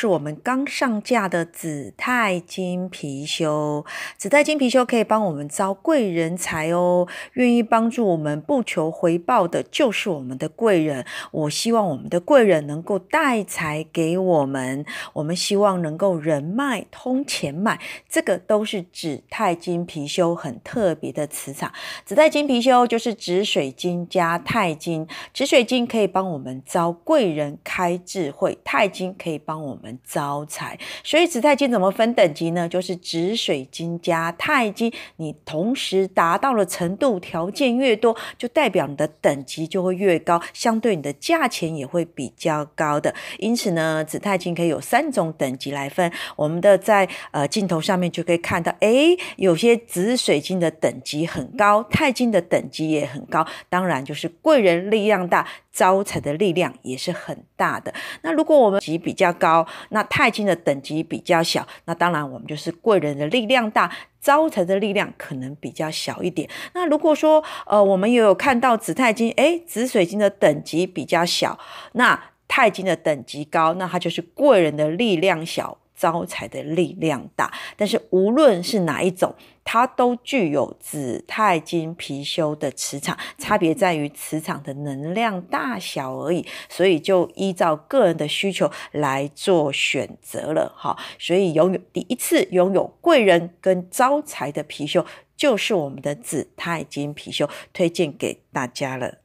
是我们刚上架的紫钛金貔貅，紫钛金貔貅可以帮我们招贵人财哦。愿意帮助我们不求回报的，就是我们的贵人。我希望我们的贵人能够带财给我们，我们希望能够人脉通钱脉，这个都是紫钛金貔貅很特别的磁场。紫钛金貔貅就是紫水晶加钛金，紫水晶可以帮我们招贵人、开智慧，钛金可以帮我们。招财，所以紫太金怎么分等级呢？就是紫水晶加太金，你同时达到了程度条件越多，就代表你的等级就会越高，相对你的价钱也会比较高的。因此呢，紫太金可以有三种等级来分。我们的在呃镜头上面就可以看到，哎，有些紫水晶的等级很高，太金的等级也很高。当然就是贵人力量大，招财的力量也是很大的。那如果我们级比较高，那钛金的等级比较小，那当然我们就是贵人的力量大，招财的力量可能比较小一点。那如果说呃，我们也有看到紫太金，诶，紫水晶的等级比较小，那钛金的等级高，那它就是贵人的力量小。招财的力量大，但是无论是哪一种，它都具有紫钛金貔貅的磁场，差别在于磁场的能量大小而已。所以就依照个人的需求来做选择了哈。所以拥有第一次拥有贵人跟招财的貔貅，就是我们的紫钛金貔貅，推荐给大家了。